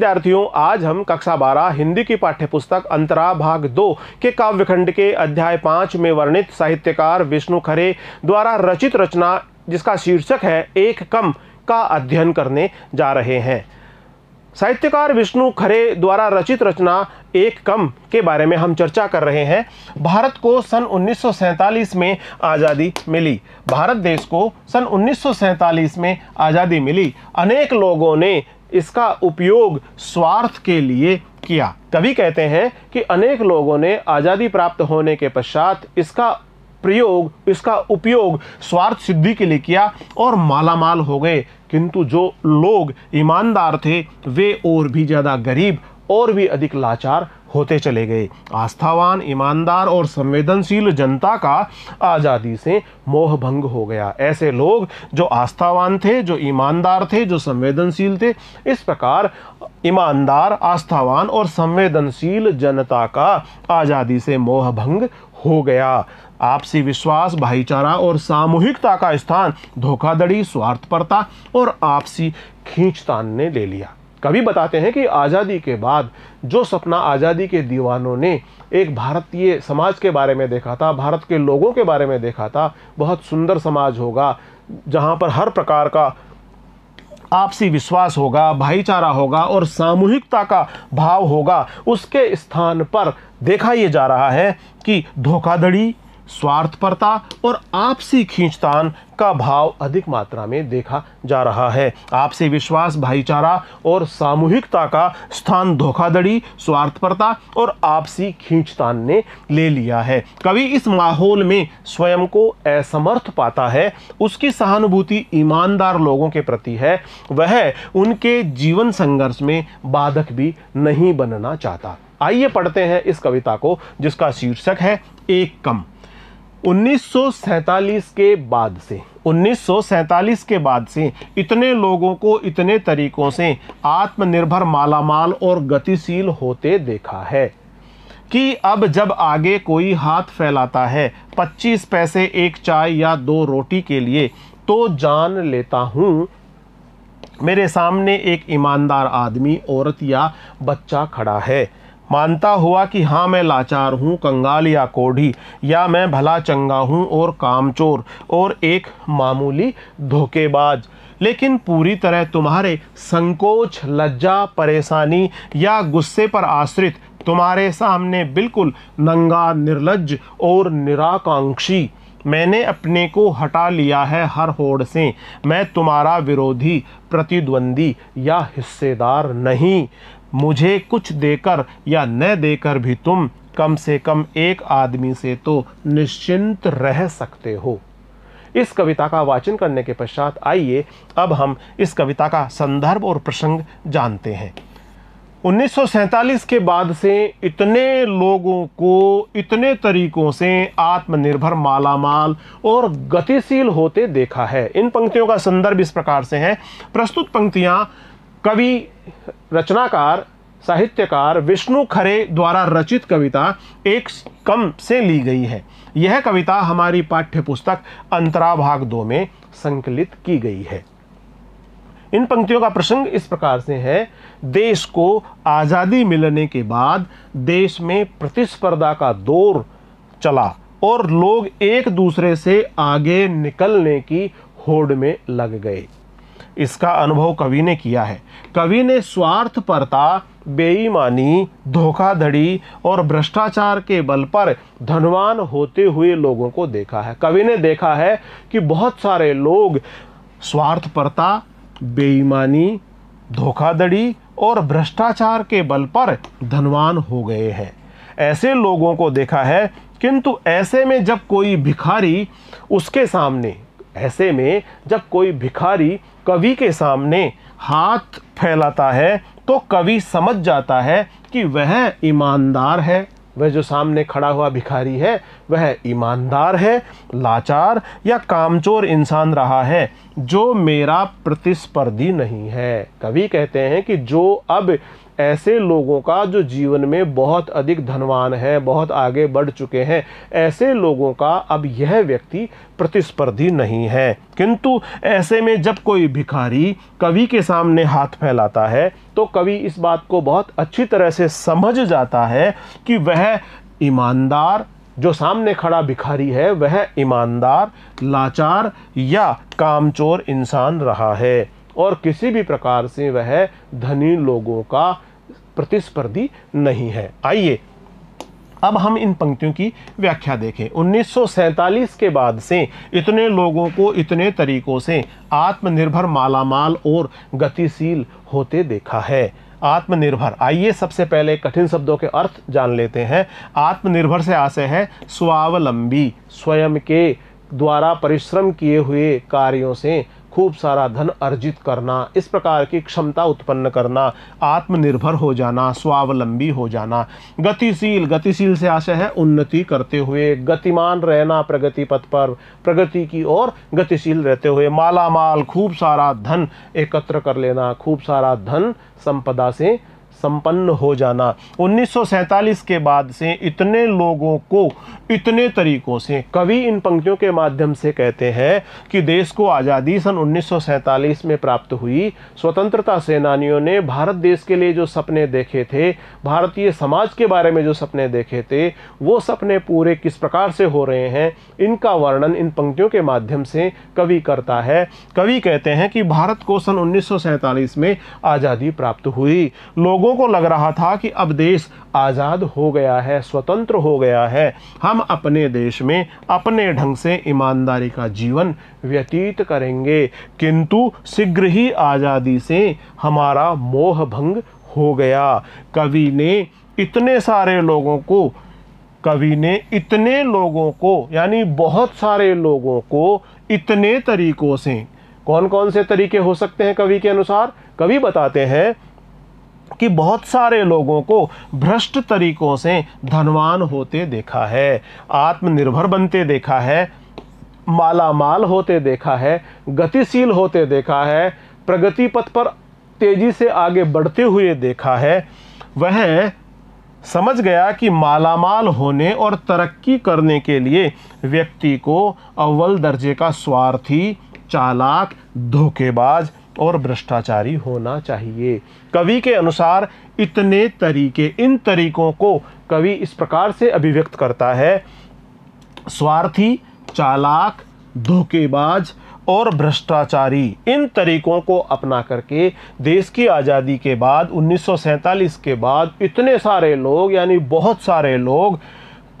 विद्यार्थियों आज हम कक्षा बारह हिंदी की पाठ्यपुस्तक अंतरा भाग दो के काव्य खंड के अध्याय पांच में वर्णित साहित्यकार विष्णु खरे द्वारा रचित रचना जिसका शीर्षक है एक कम का अध्ययन करने जा रहे हैं साहित्यकार विष्णु खरे द्वारा रचित रचना एक कम के बारे में हम चर्चा कर रहे हैं भारत को सन उन्नीस में आज़ादी मिली भारत देश को सन उन्नीस में आज़ादी मिली अनेक लोगों ने इसका उपयोग स्वार्थ के लिए किया तभी कहते हैं कि अनेक लोगों ने आज़ादी प्राप्त होने के पश्चात इसका प्रयोग इसका उपयोग स्वार्थ सिद्धि के लिए किया और मालामाल हो गए किंतु जो लोग ईमानदार थे वे और भी ज़्यादा गरीब और भी अधिक लाचार होते चले गए आस्थावान ईमानदार और संवेदनशील जनता का आज़ादी से मोह भंग हो गया ऐसे लोग जो आस्थावान थे जो ईमानदार थे जो संवेदनशील थे इस प्रकार ईमानदार आस्थावान और संवेदनशील जनता का आज़ादी से मोह भंग हो गया आपसी विश्वास भाईचारा और सामूहिकता का स्थान धोखाधड़ी स्वार्थपरता और आपसी खींचतान ने ले लिया कभी बताते हैं कि आज़ादी के बाद जो सपना आज़ादी के दीवानों ने एक भारतीय समाज के बारे में देखा था भारत के लोगों के बारे में देखा था बहुत सुंदर समाज होगा जहाँ पर हर प्रकार का आपसी विश्वास होगा भाईचारा होगा और सामूहिकता का भाव होगा उसके स्थान पर देखा ये जा रहा है कि धोखाधड़ी स्वार्थपरता और आपसी खींचतान का भाव अधिक मात्रा में देखा जा रहा है आपसी विश्वास भाईचारा और सामूहिकता का स्थान धोखाधड़ी स्वार्थपरता और आपसी खींचतान ने ले लिया है कवि इस माहौल में स्वयं को असमर्थ पाता है उसकी सहानुभूति ईमानदार लोगों के प्रति है वह उनके जीवन संघर्ष में बाधक भी नहीं बनना चाहता आइए पढ़ते हैं इस कविता को जिसका शीर्षक है एक कम उन्नीस के बाद से 1947 के बाद से इतने लोगों को इतने तरीक़ों से आत्मनिर्भर मालामाल और गतिशील होते देखा है कि अब जब आगे कोई हाथ फैलाता है 25 पैसे एक चाय या दो रोटी के लिए तो जान लेता हूँ मेरे सामने एक ईमानदार आदमी औरत या बच्चा खड़ा है मानता हुआ कि हाँ मैं लाचार हूँ कंगाल या कोढ़ी या मैं भला चंगा हूँ और कामचोर और एक मामूली धोखेबाज लेकिन पूरी तरह तुम्हारे संकोच लज्जा परेशानी या गुस्से पर आश्रित तुम्हारे सामने बिल्कुल नंगा निर्लज और निराकांक्षी मैंने अपने को हटा लिया है हर होड़ से मैं तुम्हारा विरोधी प्रतिद्वंदी या हिस्सेदार नहीं मुझे कुछ देकर या न देकर भी तुम कम से कम एक आदमी से तो निश्चिंत रह सकते हो इस कविता का वाचन करने के पश्चात आइए अब हम इस कविता का संदर्भ और प्रसंग जानते हैं उन्नीस के बाद से इतने लोगों को इतने तरीकों से आत्मनिर्भर मालामाल और गतिशील होते देखा है इन पंक्तियों का संदर्भ इस प्रकार से है प्रस्तुत पंक्तियाँ कवि रचनाकार साहित्यकार विष्णु खरे द्वारा रचित कविता एक कम से ली गई है यह कविता हमारी पाठ्य पुस्तक अंतराभाग दो में संकलित की गई है इन पंक्तियों का प्रसंग इस प्रकार से है देश को आज़ादी मिलने के बाद देश में प्रतिस्पर्धा का दौर चला और लोग एक दूसरे से आगे निकलने की होड़ में लग गए इसका अनुभव कवि ने किया है कवि ने स्वार्थ परता बेईमानी धोखाधड़ी और भ्रष्टाचार के बल पर धनवान होते हुए लोगों को देखा है कवि ने देखा है कि बहुत सारे लोग स्वार्थपरता बेईमानी धोखाधड़ी और भ्रष्टाचार के बल पर धनवान हो गए हैं ऐसे लोगों को देखा है किंतु ऐसे में जब कोई भिखारी उसके सामने ऐसे में जब कोई भिखारी कवि के सामने हाथ फैलाता है तो कवि समझ जाता है कि वह ईमानदार है वह जो सामने खड़ा हुआ भिखारी है वह ईमानदार है लाचार या कामचोर इंसान रहा है जो मेरा प्रतिस्पर्धी नहीं है कवि कहते हैं कि जो अब ऐसे लोगों का जो जीवन में बहुत अधिक धनवान है बहुत आगे बढ़ चुके हैं ऐसे लोगों का अब यह व्यक्ति प्रतिस्पर्धी नहीं है किंतु ऐसे में जब कोई भिखारी कवि के सामने हाथ फैलाता है तो कवि इस बात को बहुत अच्छी तरह से समझ जाता है कि वह ईमानदार जो सामने खड़ा भिखारी है वह ईमानदार लाचार या कामचोर इंसान रहा है और किसी भी प्रकार से वह धनी लोगों का प्रतिस्पर्धी नहीं है आइए अब हम इन पंक्तियों की व्याख्या देखें उन्नीस के बाद से इतने लोगों को इतने तरीकों से आत्मनिर्भर मालामाल और गतिशील होते देखा है आत्मनिर्भर आइए सबसे पहले कठिन शब्दों के अर्थ जान लेते हैं आत्मनिर्भर से आशय है स्वावलंबी स्वयं के द्वारा परिश्रम किए हुए कार्यों से खूब सारा धन अर्जित करना इस प्रकार की क्षमता उत्पन्न करना आत्मनिर्भर हो जाना स्वावलंबी हो जाना गतिशील गतिशील से आशय है उन्नति करते हुए गतिमान रहना प्रगति पथ पर प्रगति की ओर गतिशील रहते हुए माला माल खूब सारा धन एकत्र कर लेना खूब सारा धन संपदा से संपन्न हो जाना उन्नीस के बाद से इतने लोगों को इतने तरीक़ों से कवि इन पंक्तियों के माध्यम से कहते हैं कि देश को आज़ादी सन उन्नीस में प्राप्त हुई स्वतंत्रता सेनानियों ने भारत देश के लिए जो सपने देखे थे भारतीय समाज के बारे में जो सपने देखे थे वो सपने पूरे किस प्रकार से हो रहे हैं इनका वर्णन इन पंक्तियों के माध्यम से कवि करता है कवि कहते हैं कि भारत को सन उन्नीस में आज़ादी प्राप्त हुई लोगों लोगों को लग रहा था कि अब देश आज़ाद हो गया है स्वतंत्र हो गया है हम अपने देश में अपने ढंग से ईमानदारी का जीवन व्यतीत करेंगे किंतु शीघ्र ही आज़ादी से हमारा मोह भंग हो गया कवि ने इतने सारे लोगों को कवि ने इतने लोगों को यानी बहुत सारे लोगों को इतने तरीकों से कौन कौन से तरीके हो सकते हैं कवि के अनुसार कवि बताते हैं कि बहुत सारे लोगों को भ्रष्ट तरीकों से धनवान होते देखा है आत्मनिर्भर बनते देखा है माला माल होते देखा है गतिशील होते देखा है प्रगति पथ पर तेज़ी से आगे बढ़ते हुए देखा है वह समझ गया कि मालामाल होने और तरक्की करने के लिए व्यक्ति को अव्वल दर्जे का स्वार्थी चालाक धोखेबाज और भ्रष्टाचारी होना चाहिए कवि के अनुसार इतने तरीके इन तरीकों को कवि इस प्रकार से अभिव्यक्त करता है स्वार्थी चालाक धोखेबाज और भ्रष्टाचारी इन तरीकों को अपना करके देश की आज़ादी के बाद उन्नीस के बाद इतने सारे लोग यानी बहुत सारे लोग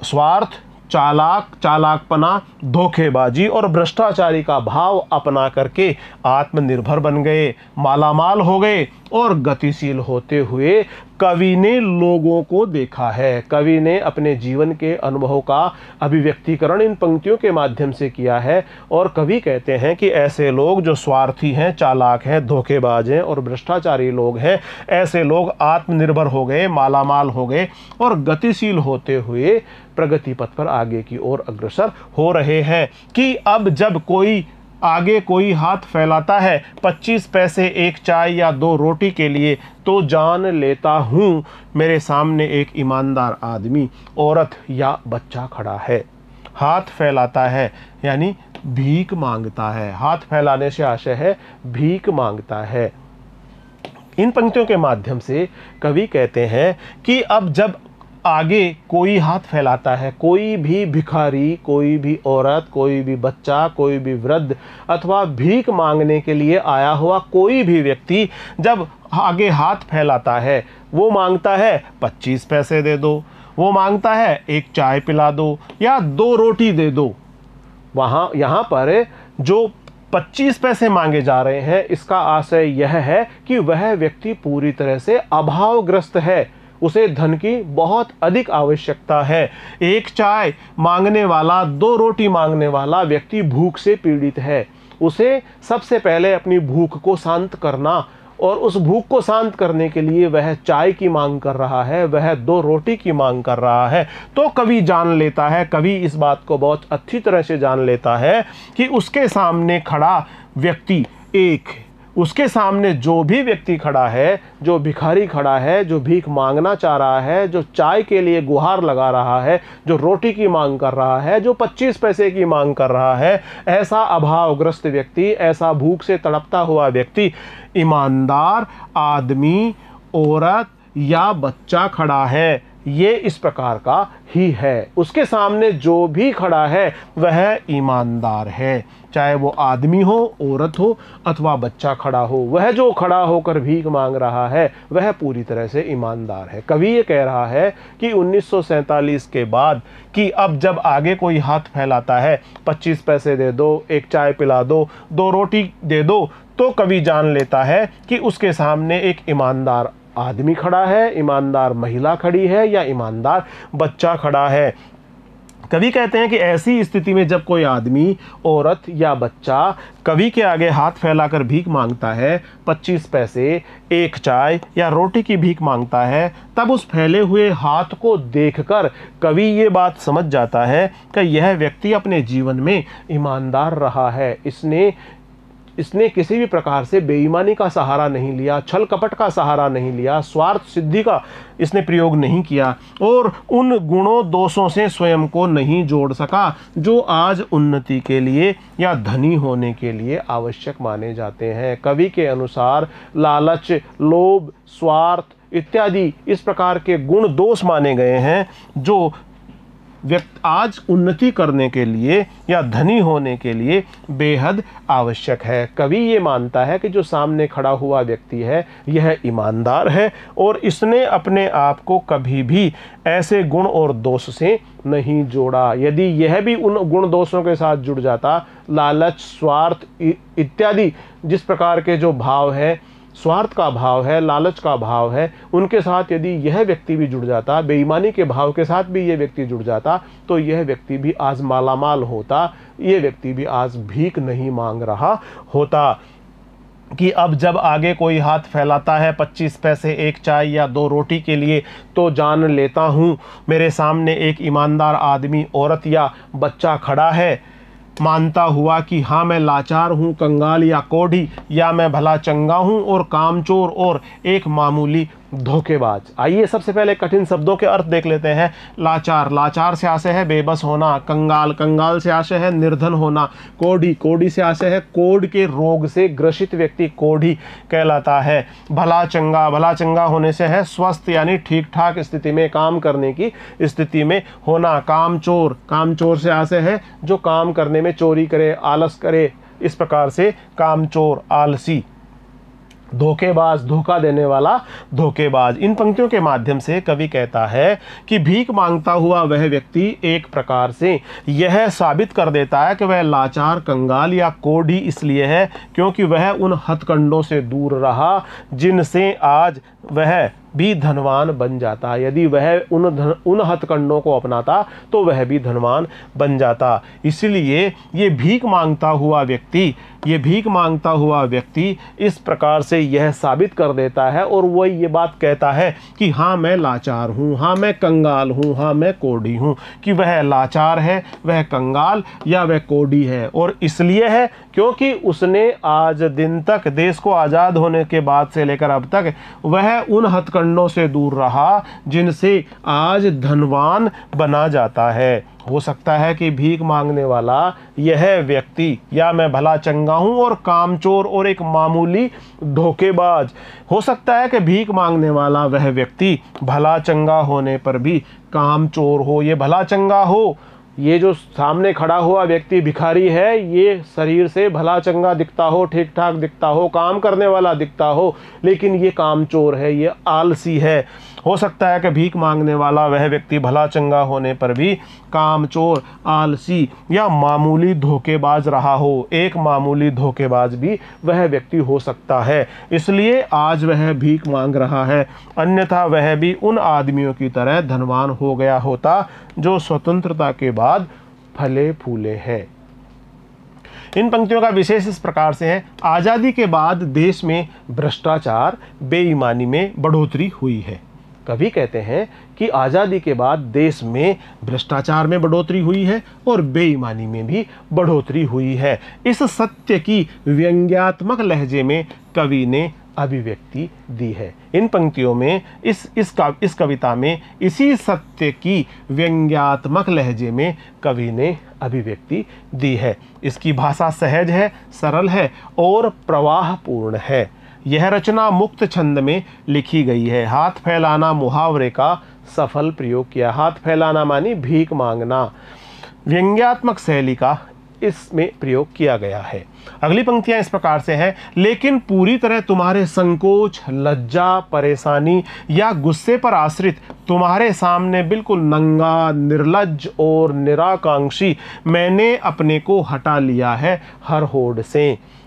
स्वार्थ चालाक चालाकपना धोखेबाजी और भ्रष्टाचारी का भाव अपना करके आत्मनिर्भर बन गए मालामाल हो गए और गतिशील होते हुए कवि ने लोगों को देखा है कवि ने अपने जीवन के अनुभव का अभिव्यक्तिकरण इन पंक्तियों के माध्यम से किया है और कवि कहते हैं कि ऐसे लोग जो स्वार्थी हैं चालाक हैं धोखेबाज हैं और भ्रष्टाचारी लोग हैं ऐसे लोग आत्मनिर्भर हो गए मालामाल हो गए और गतिशील होते हुए प्रगति पथ पर आगे की ओर अग्रसर हो रहे हैं कि अब जब कोई आगे कोई हाथ फैलाता है 25 पैसे एक चाय या दो रोटी के लिए तो जान लेता हूँ मेरे सामने एक ईमानदार आदमी औरत या बच्चा खड़ा है हाथ फैलाता है यानी भीख मांगता है हाथ फैलाने से आशय है भीख मांगता है इन पंक्तियों के माध्यम से कवि कहते हैं कि अब जब आगे कोई हाथ फैलाता है कोई भी भिखारी कोई भी औरत कोई भी बच्चा कोई भी वृद्ध अथवा भीख मांगने के लिए आया हुआ कोई भी व्यक्ति जब आगे हाथ फैलाता है वो मांगता है पच्चीस पैसे दे दो वो मांगता है एक चाय पिला दो या दो रोटी दे दो वहाँ यहाँ पर जो 25 पैसे मांगे जा रहे हैं इसका आशय यह है कि वह व्यक्ति पूरी तरह से अभावग्रस्त है उसे धन की बहुत अधिक आवश्यकता है एक चाय मांगने वाला दो रोटी मांगने वाला व्यक्ति भूख से पीड़ित है उसे सबसे पहले अपनी भूख को शांत करना और उस भूख को शांत करने के लिए वह चाय की मांग कर रहा है वह दो रोटी की मांग कर रहा है तो कभी जान लेता है कभी इस बात को बहुत अच्छी तरह से जान लेता है कि उसके सामने खड़ा व्यक्ति एक उसके सामने जो भी व्यक्ति खड़ा है जो भिखारी खड़ा है जो भीख मांगना चाह रहा है जो चाय के लिए गुहार लगा रहा है जो रोटी की मांग कर रहा है जो 25 पैसे की मांग कर रहा है ऐसा अभावग्रस्त व्यक्ति ऐसा भूख से तड़पता हुआ व्यक्ति ईमानदार आदमी औरत या बच्चा खड़ा है ये इस प्रकार का ही है उसके सामने जो भी खड़ा है वह ईमानदार है चाहे वो आदमी हो औरत हो अथवा बच्चा खड़ा हो वह जो खड़ा होकर भीख मांग रहा है वह पूरी तरह से ईमानदार है कवि ये कह रहा है कि उन्नीस के बाद कि अब जब आगे कोई हाथ फैलाता है 25 पैसे दे दो एक चाय पिला दो दो रोटी दे दो तो कवि जान लेता है कि उसके सामने एक ईमानदार आदमी खड़ा है ईमानदार महिला खड़ी है या ईमानदार बच्चा खड़ा है कवि कहते हैं कि ऐसी स्थिति में जब कोई आदमी औरत या बच्चा कवि के आगे हाथ फैलाकर भीख मांगता है 25 पैसे एक चाय या रोटी की भीख मांगता है तब उस फैले हुए हाथ को देखकर कवि ये बात समझ जाता है कि यह व्यक्ति अपने जीवन में ईमानदार रहा है इसने इसने किसी भी प्रकार से बेईमानी का सहारा नहीं लिया छल कपट का सहारा नहीं लिया स्वार्थ सिद्धि का इसने प्रयोग नहीं किया और उन गुणों दोषों से स्वयं को नहीं जोड़ सका जो आज उन्नति के लिए या धनी होने के लिए आवश्यक माने जाते हैं कवि के अनुसार लालच लोभ स्वार्थ इत्यादि इस प्रकार के गुण दोष माने गए हैं जो व्यक्ति आज उन्नति करने के लिए या धनी होने के लिए बेहद आवश्यक है कवि ये मानता है कि जो सामने खड़ा हुआ व्यक्ति है यह ईमानदार है और इसने अपने आप को कभी भी ऐसे गुण और दोष से नहीं जोड़ा यदि यह भी उन गुण दोषों के साथ जुड़ जाता लालच स्वार्थ इत्यादि जिस प्रकार के जो भाव हैं स्वार्थ का भाव है लालच का भाव है उनके साथ यदि यह व्यक्ति भी जुड़ जाता बेईमानी के भाव के साथ भी यह व्यक्ति जुड़ जाता तो यह व्यक्ति भी आज मालामाल होता यह व्यक्ति भी आज भीख नहीं मांग रहा होता कि अब जब आगे कोई हाथ फैलाता है पच्चीस पैसे एक चाय या दो रोटी के लिए तो जान लेता हूँ मेरे सामने एक ईमानदार आदमी औरत या बच्चा खड़ा है मानता हुआ कि हाँ मैं लाचार हूँ कंगाल या कोढ़ी या मैं भला चंगा हूँ और कामचोर और एक मामूली धोखेबाज आइए सबसे पहले कठिन शब्दों के अर्थ देख लेते हैं लाचार लाचार से आशय है बेबस होना कंगाल कंगाल से आशय है निर्धन होना कोढ़ी कोढ़ी से आशय है कोढ़ के रोग से ग्रसित व्यक्ति कोढ़ी कहलाता है भला चंगा भला चंगा होने से है स्वस्थ यानी ठीक ठाक स्थिति में काम करने की स्थिति में होना कामचोर कामचोर से आशय है जो काम करने में चोरी करे आलस करे इस प्रकार से कामचोर आलसी धोखेबाज धोखा देने वाला धोखेबाज इन पंक्तियों के माध्यम से कवि कहता है कि भीख मांगता हुआ वह व्यक्ति एक प्रकार से यह साबित कर देता है कि वह लाचार कंगाल या कोढ़ी इसलिए है क्योंकि वह उन हथकंडों से दूर रहा जिनसे आज वह भी धनवान बन जाता यदि वह उन धन उन हथकंडों को अपनाता तो वह भी धनवान बन जाता इसलिए ये भीख मांगता हुआ व्यक्ति ये भीख मांगता हुआ व्यक्ति इस प्रकार से यह साबित कर देता है और वह ये बात कहता है कि हाँ मैं लाचार हूँ हाँ मैं कंगाल हूँ हाँ मैं कोडी हूँ कि वह लाचार है वह कंगाल या वह कोडी है और इसलिए है क्योंकि उसने आज दिन तक देश को आज़ाद होने के बाद से लेकर अब तक वह उन हथकंडों से दूर रहा जिनसे आज धनवान बना जाता है हो सकता है कि भीख मांगने वाला यह व्यक्ति या मैं भला चंगा हूँ और कामचोर और एक मामूली धोखेबाज हो सकता है कि भीख मांगने वाला वह व्यक्ति भला चंगा होने पर भी कामचोर हो ये भला चंगा हो ये जो सामने खड़ा हुआ व्यक्ति भिखारी है ये शरीर से भला चंगा दिखता हो ठीक ठाक दिखता हो काम करने वाला दिखता हो लेकिन ये काम चोर है ये आलसी है हो सकता है कि भीख मांगने वाला वह व्यक्ति भला चंगा होने पर भी काम चोर आलसी या मामूली धोखेबाज रहा हो एक मामूली धोखेबाज भी वह व्यक्ति हो सकता है इसलिए आज वह भीख मांग रहा है अन्यथा वह भी उन आदमियों की तरह धनवान हो गया होता जो स्वतंत्रता के बाद फले फूले है इन पंक्तियों का विशेष इस प्रकार से है आज़ादी के बाद देश में भ्रष्टाचार बेईमानी में बढ़ोतरी हुई है कभी कहते हैं कि आज़ादी के बाद देश में भ्रष्टाचार में बढ़ोतरी हुई है और बेईमानी में भी बढ़ोतरी हुई है इस सत्य की व्यंग्यात्मक लहजे में कवि ने अभिव्यक्ति दी है इन पंक्तियों में इस इस का इस कविता में इसी सत्य की व्यंग्यात्मक लहजे में कवि ने अभिव्यक्ति दी है इसकी भाषा सहज है सरल है और प्रवाहपूर्ण है यह रचना मुक्त छंद में लिखी गई है हाथ फैलाना मुहावरे का सफल प्रयोग किया हाथ फैलाना मानी भीख मांगना व्यंग्यात्मक शैली का इसमें प्रयोग किया गया है अगली पंक्तियां इस प्रकार से हैं लेकिन पूरी तरह तुम्हारे संकोच लज्जा परेशानी या गुस्से पर आश्रित तुम्हारे सामने बिल्कुल नंगा निर्लज और निराकांक्षी मैंने अपने को हटा लिया है हर होड़ से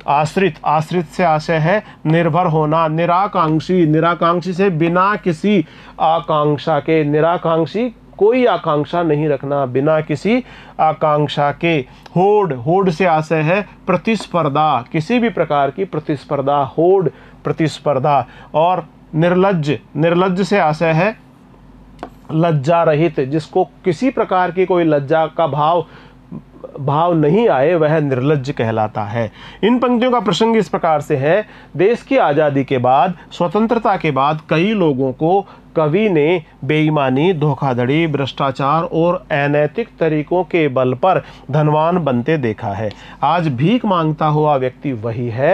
आश्रित आश्रित से आशय है निर्भर होना निराकांक्षी निराकांक्षी से बिना किसी आकांक्षा के निराकांक्षी कोई आकांक्षा नहीं रखना बिना किसी आकांक्षा के होड होड से आशय है प्रतिस्पर्धा किसी भी प्रकार की प्रतिस्पर्धा होड प्रतिस्पर्धा और निर्लज निर्लज से आशय है लज्जा रहित जिसको किसी प्रकार की कोई लज्जा का भाव भाव नहीं आए वह निर्लज कहलाता है इन पंक्तियों का प्रसंग इस प्रकार से है देश की आज़ादी के बाद स्वतंत्रता के बाद कई लोगों को कवि ने बेईमानी धोखाधड़ी भ्रष्टाचार और अनैतिक तरीकों के बल पर धनवान बनते देखा है आज भीख मांगता हुआ व्यक्ति वही है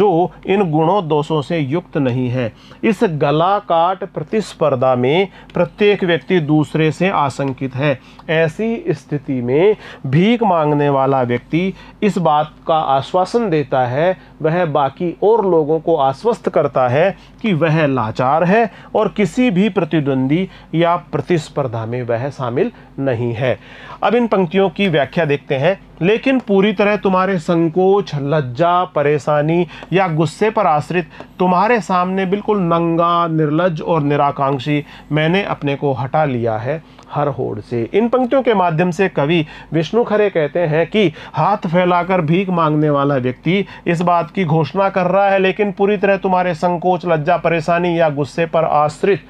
जो इन गुणों दोषों से युक्त नहीं है इस गला काट प्रतिस्पर्धा में प्रत्येक व्यक्ति दूसरे से आशंकित है ऐसी स्थिति में भीख अधिक मांगने वाला व्यक्ति इस बात का आश्वासन देता है वह बाकी और लोगों को आश्वस्त करता है कि वह लाचार है और किसी भी प्रतिद्वंदी या प्रतिस्पर्धा में वह शामिल नहीं है अब इन पंक्तियों की व्याख्या देखते हैं लेकिन पूरी तरह तुम्हारे संकोच लज्जा परेशानी या गुस्से पर आश्रित तुम्हारे सामने बिल्कुल नंगा निर्लज और निराकांक्षी मैंने अपने को हटा लिया है हर होड़ से इन पंक्तियों के माध्यम से कवि विष्णु खरे कहते हैं कि हाथ फैलाकर भीख मांगने वाला व्यक्ति इस बात की घोषणा कर रहा है लेकिन पूरी तरह तुम्हारे संकोच लज्जा परेशानी या गुस्से पर आश्रित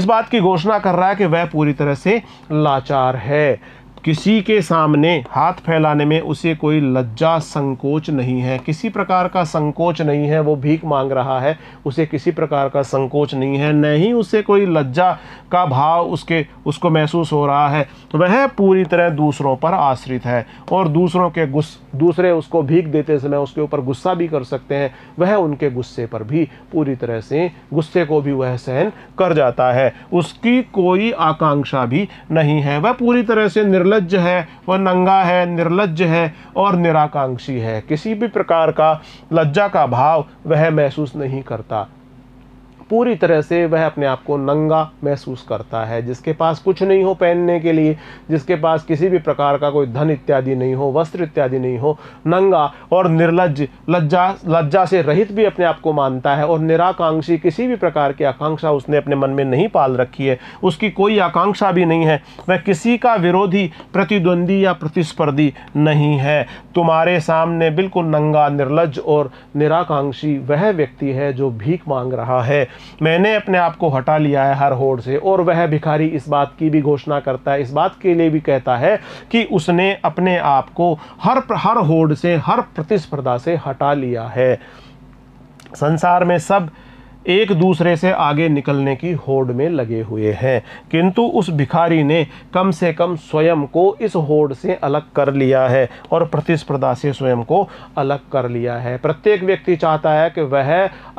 इस बात की घोषणा कर रहा है कि वह पूरी तरह से लाचार है किसी के सामने हाथ फैलाने में उसे कोई लज्जा संकोच नहीं है किसी प्रकार का संकोच नहीं है वो भीख मांग रहा है उसे किसी प्रकार का संकोच नहीं है न ही उसे कोई लज्जा का भाव उसके उसको महसूस हो रहा है वह पूरी तरह दूसरों पर आश्रित है और दूसरों के गुस्से दूसरे उसको भीख देते समय उसके ऊपर गुस्सा भी कर सकते हैं वह उनके गुस्से पर भी पूरी तरह से गुस्से को भी वह सहन कर जाता है उसकी कोई आकांक्षा भी नहीं है वह पूरी तरह से निर्लज है वह नंगा है निर्लज है और निराकांक्षी है किसी भी प्रकार का लज्जा का भाव वह महसूस नहीं करता पूरी तरह से वह अपने आप को नंगा महसूस करता है जिसके पास कुछ नहीं हो पहनने के लिए जिसके पास किसी भी प्रकार का कोई धन इत्यादि नहीं हो वस्त्र इत्यादि नहीं हो नंगा और निर्लज लज्जा लज्जा से रहित भी अपने आप को मानता है और निराकांक्षी किसी भी प्रकार की आकांक्षा उसने अपने मन में नहीं पाल रखी है उसकी कोई आकांक्षा भी नहीं है वह किसी का विरोधी प्रतिद्वंदी या प्रतिस्पर्धी नहीं है तुम्हारे सामने बिल्कुल नंगा निर्लज और निराकांक्षी वह व्यक्ति है जो भीख मांग रहा है मैंने अपने आप को हटा लिया है हर होड़ से और वह भिखारी इस बात की भी घोषणा करता है इस बात के लिए भी कहता है कि उसने अपने आप को हर हर होड़ से हर प्रतिस्पर्धा से हटा लिया है संसार में सब एक दूसरे से आगे निकलने की होड़ में लगे हुए हैं किंतु उस भिखारी ने कम से कम स्वयं को इस होड़ से अलग कर लिया है और प्रतिस्पर्धा से स्वयं को अलग कर लिया है प्रत्येक व्यक्ति चाहता है कि वह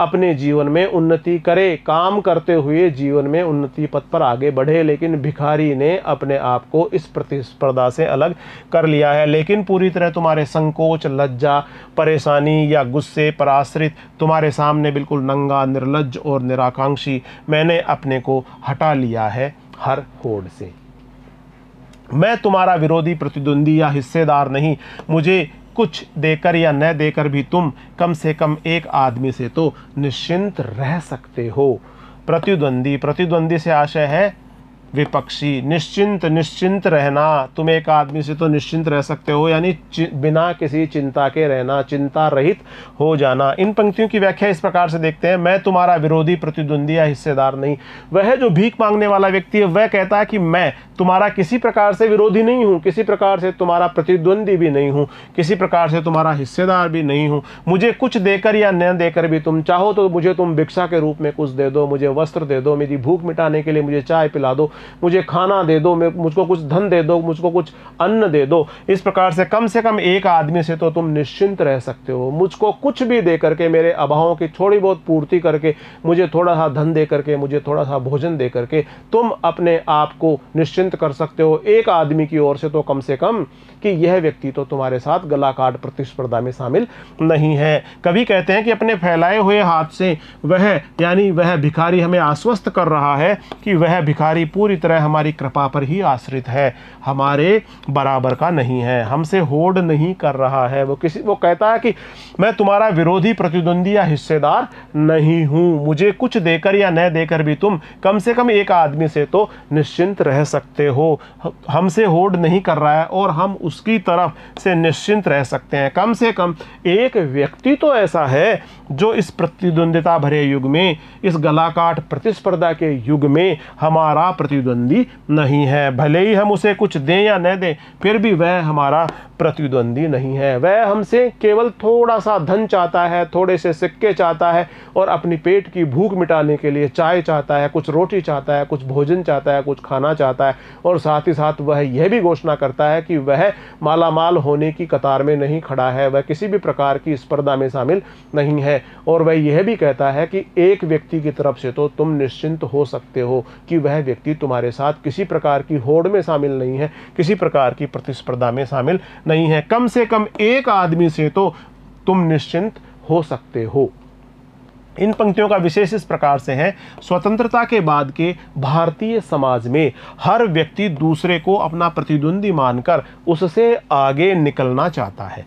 अपने जीवन में उन्नति करे काम करते हुए जीवन में उन्नति पथ पर आगे बढ़े लेकिन भिखारी ने अपने आप को इस प्रतिस्पर्धा से अलग कर लिया है लेकिन पूरी तरह तुम्हारे संकोच लज्जा परेशानी या गुस्से पर आश्रित तुम्हारे सामने बिल्कुल नंगा निर्लज लज्ज और निराकांक्षी मैंने अपने को हटा लिया है हर होड़ से मैं तुम्हारा विरोधी प्रतिद्वंदी या हिस्सेदार नहीं मुझे कुछ देकर या न देकर भी तुम कम से कम एक आदमी से तो निश्चिंत रह सकते हो प्रतिद्वंदी प्रतिद्वंदी से आशय है विपक्षी निश्चिंत निश्चिंत रहना तुम एक आदमी से तो निश्चिंत रह सकते हो यानी बिना किसी चिंता के रहना चिंता रहित हो जाना इन पंक्तियों की व्याख्या इस प्रकार से देखते हैं मैं तुम्हारा विरोधी प्रतिद्वंदी या हिस्सेदार नहीं वह जो भीख मांगने वाला व्यक्ति है वह कहता है कि मैं तुम्हारा किसी प्रकार से विरोधी नहीं हूँ किसी प्रकार से तुम्हारा प्रतिद्वंदी भी नहीं हूँ किसी प्रकार से तुम्हारा हिस्सेदार भी नहीं हूँ मुझे कुछ देकर या न देकर भी तुम चाहो तो मुझे तुम भिक्षा के रूप में कुछ दे दो मुझे वस्त्र दे दो मेरी भूख मिटाने के लिए मुझे चाय पिला दो मुझे खाना दे दो मुझको कुछ धन दे दो मुझको कुछ अन्न दे दो इस प्रकार से कम से कम एक आदमी से तो तुम निश्चिंत रह सकते हो मुझको कुछ भी दे करके मेरे अभावों की थोड़ी बहुत पूर्ति करके मुझे थोड़ा सा धन दे करके मुझे थोड़ा सा भोजन दे करके तुम अपने आप को निश्चिंत कर सकते हो एक आदमी की ओर से तो कम से कम कि यह व्यक्ति तो तुम्हारे साथ गला काट प्रतिस्पर्धा में शामिल नहीं है कभी कहते हैं कि अपने फैलाए हुए हाथ से वह यानी वह भिखारी हमें आश्वस्त कर रहा है कि वह भिखारी पूरी तरह हमारी कृपा पर ही आश्रित है हमारे बराबर का नहीं है हमसे होड़ नहीं कर रहा है वो किसी वो कहता है कि मैं तुम्हारा विरोधी प्रतिद्वंदी या हिस्सेदार नहीं हूँ मुझे कुछ देकर या न देकर भी तुम कम से कम एक आदमी से तो निश्चिंत रह सकते हो हमसे होड़ नहीं कर रहा है और हम उस उसकी तरफ से निश्चिंत रह सकते हैं कम से कम एक व्यक्ति तो ऐसा है जो इस प्रतिद्वंदिता भरे युग में इस गलाकाट प्रतिस्पर्धा के युग में हमारा प्रतिद्वंदी नहीं है भले ही हम उसे कुछ दें या न दें फिर भी वह हमारा प्रतिद्वंदी नहीं है वह हमसे केवल थोड़ा सा धन चाहता है थोड़े से सिक्के चाहता है और अपनी पेट की भूख मिटाने के लिए चाय चाहता है कुछ रोटी चाहता है कुछ भोजन चाहता है कुछ खाना चाहता है और साथ ही साथ वह यह भी घोषणा करता है कि वह मालामाल होने की कतार में नहीं खड़ा है वह किसी भी प्रकार की स्पर्धा में शामिल नहीं है और वह यह भी कहता है कि एक व्यक्ति की तरफ से तो तुम निश्चिंत हो सकते हो कि वह व्यक्ति तुम्हारे साथ किसी प्रकार की होड़ में शामिल नहीं है किसी प्रकार की प्रतिस्पर्धा में शामिल नहीं है कम से कम एक आदमी से तो तुम निश्चिंत हो सकते हो इन पंक्तियों का विशेष इस प्रकार से है स्वतंत्रता के बाद के भारतीय समाज में हर व्यक्ति दूसरे को अपना प्रतिद्वंदी मानकर उससे आगे निकलना चाहता है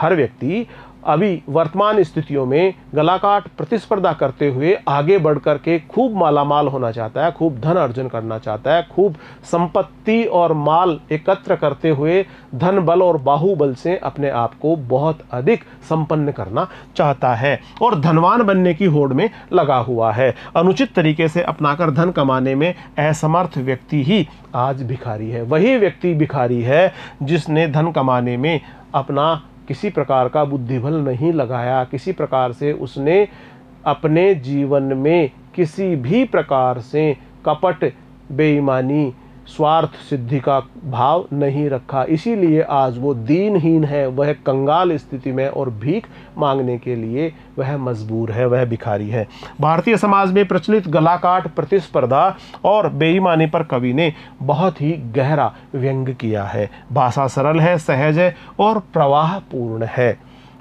हर व्यक्ति अभी वर्तमान स्थितियों में गलाकाट प्रतिस्पर्धा करते हुए आगे बढ़ कर के खूब मालामाल होना चाहता है खूब धन अर्जन करना चाहता है खूब संपत्ति और माल एकत्र करते हुए धन बल और बाहुबल से अपने आप को बहुत अधिक संपन्न करना चाहता है और धनवान बनने की होड़ में लगा हुआ है अनुचित तरीके से अपनाकर धन कमाने में असमर्थ व्यक्ति ही आज भिखारी है वही व्यक्ति भिखारी है जिसने धन कमाने में अपना किसी प्रकार का बुद्धिबल नहीं लगाया किसी प्रकार से उसने अपने जीवन में किसी भी प्रकार से कपट बेईमानी स्वार्थ सिद्धि का भाव नहीं रखा इसीलिए आज वो दीनहीन है वह कंगाल स्थिति में और भीख मांगने के लिए वह मजबूर है वह भिखारी है भारतीय समाज में प्रचलित गलाकाट प्रतिस्पर्धा और बेईमानी पर कवि ने बहुत ही गहरा व्यंग किया है भाषा सरल है सहज है और प्रवाह पूर्ण है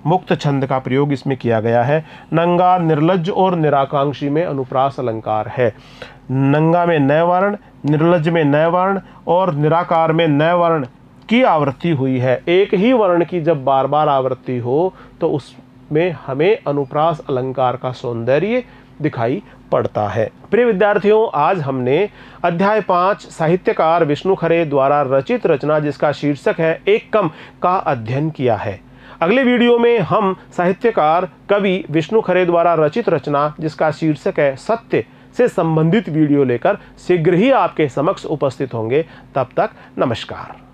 मुक्त छंद का प्रयोग इसमें किया गया है नंगा निर्लज और निराकांक्षी में अनुप्रास अलंकार है नंगा में नय वर्ण निर्लज में नय वर्ण और निराकार में नय वर्ण की आवृत्ति हुई है एक ही वर्ण की जब बार बार आवृत्ति हो तो उसमें हमें अनुप्रास अलंकार का सौंदर्य दिखाई पड़ता है प्रिय विद्यार्थियों आज हमने अध्याय पाँच साहित्यकार विष्णु खरे द्वारा रचित रचना जिसका शीर्षक है एक कम का अध्ययन किया है अगले वीडियो में हम साहित्यकार कवि विष्णु खरे द्वारा रचित रचना जिसका शीर्षक है सत्य से संबंधित वीडियो लेकर शीघ्र ही आपके समक्ष उपस्थित होंगे तब तक नमस्कार